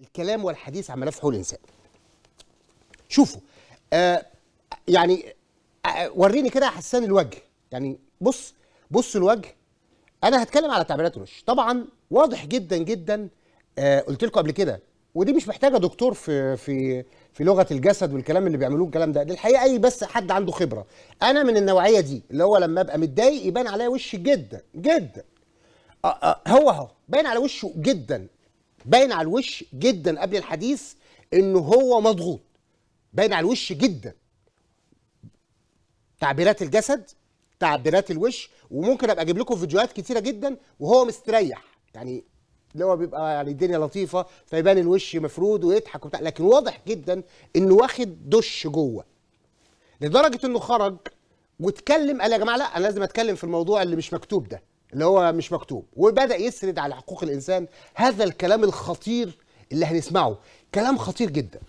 الكلام والحديث عن ملف حقوق الانسان شوفوا آه يعني آه وريني كده حسان الوجه يعني بص بص الوجه انا هتكلم على تعبيرات رش طبعا واضح جدا جدا آه قلت لكم قبل كده ودي مش محتاجه دكتور في في في لغه الجسد والكلام اللي بيعملوه الكلام ده دي الحقيقه اي بس حد عنده خبره انا من النوعيه دي اللي هو لما ابقى متضايق يبان عليا وشي جدا جدا آه آه هو اهو باين على وشه جدا باين على الوش جدا قبل الحديث انه هو مضغوط باين على الوش جدا تعبيرات الجسد تعبيرات الوش وممكن ابقى اجيب لكم فيديوهات كتيره جدا وهو مستريح يعني اللي هو بيبقى يعني الدنيا لطيفه فيبان الوش مفرود ويضحك وبتاع لكن واضح جدا انه واخد دش جوه لدرجه انه خرج واتكلم قال يا جماعه لا انا لازم اتكلم في الموضوع اللي مش مكتوب ده اللي هو مش مكتوب وبدا يسرد على حقوق الانسان هذا الكلام الخطير اللي هنسمعه كلام خطير جدا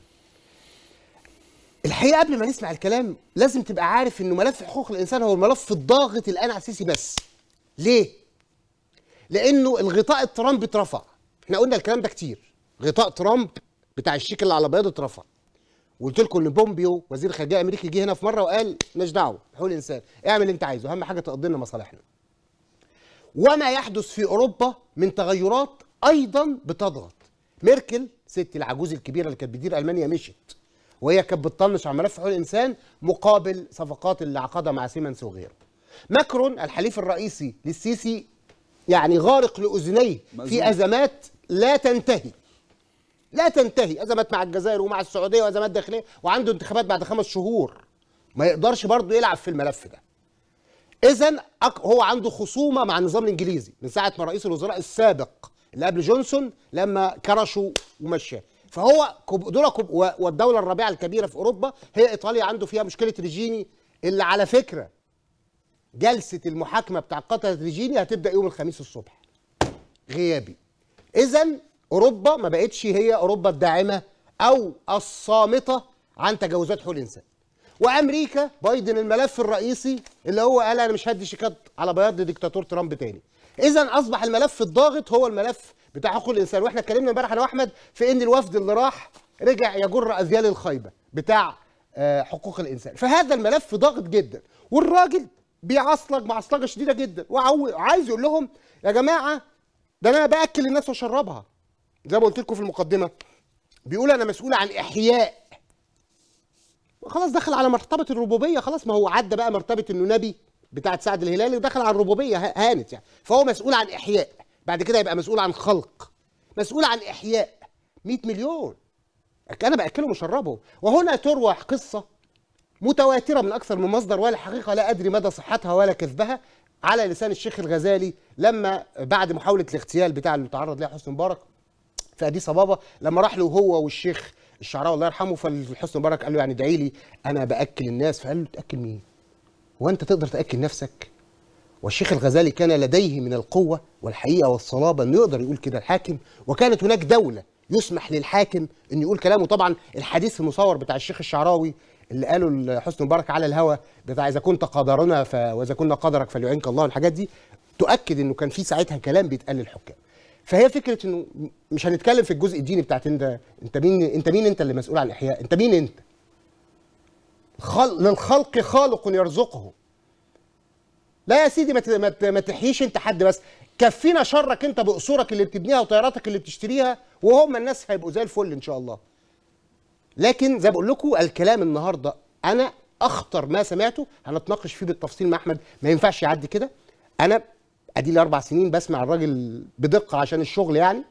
الحقيقه قبل ما نسمع الكلام لازم تبقى عارف انه ملف حقوق الانسان هو الملف الضاغط الان على السيسي بس ليه لانه الغطاء الترامب اترفع احنا قلنا الكلام ده كتير غطاء ترامب بتاع الشيك اللي على بياض اترفع وقلت لكم ان بومبيو وزير الخارجيه الامريكي جه هنا في مره وقال مش دعوه حقوق الانسان اعمل اللي انت عايزه اهم حاجه تقضي لنا مصالحنا وما يحدث في اوروبا من تغيرات ايضا بتضغط ميركل ست العجوز الكبيره اللي كانت بتدير المانيا مشت وهي كانت بتطنش على ملف حقوق الانسان مقابل صفقات اللي عقدها مع سيمنس وغيره ماكرون الحليف الرئيسي للسيسي يعني غارق لاذنيه في ازمات لا تنتهي لا تنتهي ازمات مع الجزائر ومع السعوديه وازمات داخليه وعنده انتخابات بعد خمس شهور ما يقدرش برضه يلعب في الملف ده اذا هو عنده خصومه مع النظام الانجليزي من ساعه ما رئيس الوزراء السابق اللي قبل جونسون لما كرشه ومشاه فهو دول والدوله الرابعه الكبيره في اوروبا هي ايطاليا عنده فيها مشكله ريجيني اللي على فكره جلسه المحاكمه بتاع قتله ريجيني هتبدا يوم الخميس الصبح غيابي اذا اوروبا ما بقتش هي اوروبا الداعمه او الصامته عن تجاوزات حقوق الانسان وامريكا بايدن الملف الرئيسي اللي هو قال انا مش هدي شيكات على بياض ديكتاتور ترامب تاني اذا اصبح الملف الضاغط هو الملف بتاع حقوق الانسان واحنا اتكلمنا امبارح انا واحمد في ان الوفد اللي راح رجع يجر اذيال الخيبه بتاع آه، حقوق الانسان فهذا الملف ضاغط جدا والراجل بيعصلج معصلجه شديده جدا وعايز يقول لهم يا جماعه ده انا باكل الناس واشربها زي ما قلت لكم في المقدمه بيقول انا مسؤول عن احياء خلاص دخل على مرتبه الربوبيه خلاص ما هو عدى بقى مرتبه انه نبي بتاعه سعد الهلالي ودخل على الربوبيه هانت يعني فهو مسؤول عن احياء بعد كده يبقى مسؤول عن خلق مسؤول عن احياء 100 مليون انا باكله واشربهم وهنا تروى قصه متواتره من اكثر من مصدر ولا حقيقه لا ادري مدى صحتها ولا كذبها على لسان الشيخ الغزالي لما بعد محاوله الاغتيال بتاع اللي تعرض لها حسني مبارك في اديس ابابا لما راح له هو والشيخ الشعراء الله يرحمه فالحسن مبارك قال له يعني ادعي لي انا باكل الناس فقال له تاكل مين؟ وانت تقدر تاكل نفسك؟ والشيخ الغزالي كان لديه من القوه والحقيقه والصلابه انه يقدر يقول كده الحاكم وكانت هناك دوله يسمح للحاكم انه يقول كلامه طبعا الحديث المصور بتاع الشيخ الشعراوي اللي قاله الحسن مبارك على الهوى بتاع اذا كنت قدرنا ف... واذا كنا قدرك فليعينك الله الحاجات دي تؤكد انه كان في ساعتها كلام بيتقال للحكام فهي فكره انه مش هنتكلم في الجزء الديني بتاعت انت انت مين انت مين انت اللي مسؤول عن الاحياء انت مين انت خل... للخلق خالق يرزقه لا يا سيدي ما مت... تحييش انت حد بس كفينا شرك انت بقصورك اللي بتبنيها وطياراتك اللي بتشتريها وهم الناس هيبقوا زي الفل ان شاء الله لكن زي بقول لكم الكلام النهارده انا اخطر ما سمعته هنتناقش فيه بالتفصيل مع احمد ما ينفعش يعدي كده انا ادي لي اربع سنين بسمع الراجل بدقه عشان الشغل يعني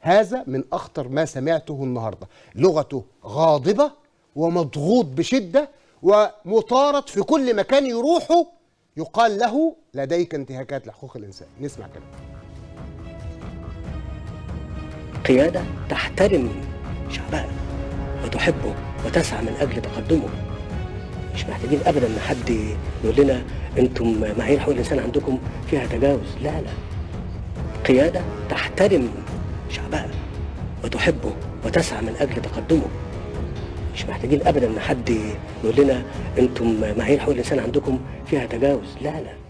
هذا من اخطر ما سمعته النهارده لغته غاضبه ومضغوط بشده ومطارد في كل مكان يروحه يقال له لديك انتهاكات لحقوق الانسان نسمع كلام قيادة تحترم شعبها وتحبه وتسعى من أجل تقدمه مش محتاجين ابدا ان حد يقول لنا انتم معايير حقوق الانسان عندكم فيها تجاوز لا لا قياده تحترم شعبها وتحبه وتسعى من اجل تقدمه مش محتاجين ابدا ان حد يقول لنا انتم معايير حقوق الانسان عندكم فيها تجاوز لا لا